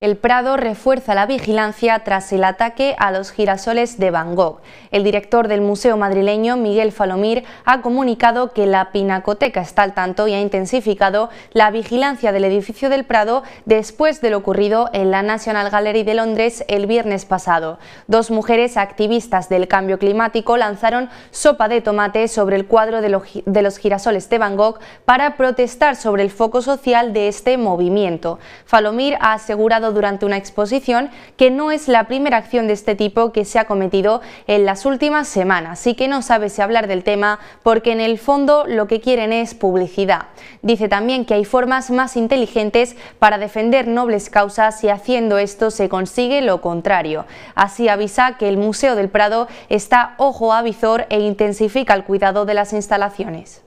El Prado refuerza la vigilancia tras el ataque a los girasoles de Van Gogh. El director del Museo madrileño, Miguel Falomir, ha comunicado que la Pinacoteca está al tanto y ha intensificado la vigilancia del edificio del Prado después de lo ocurrido en la National Gallery de Londres el viernes pasado. Dos mujeres activistas del cambio climático lanzaron sopa de tomate sobre el cuadro de los girasoles de Van Gogh para protestar sobre el foco social de este movimiento. Falomir ha asegurado durante una exposición, que no es la primera acción de este tipo que se ha cometido en las últimas semanas y que no sabe si hablar del tema porque en el fondo lo que quieren es publicidad. Dice también que hay formas más inteligentes para defender nobles causas y haciendo esto se consigue lo contrario. Así avisa que el Museo del Prado está ojo a visor e intensifica el cuidado de las instalaciones.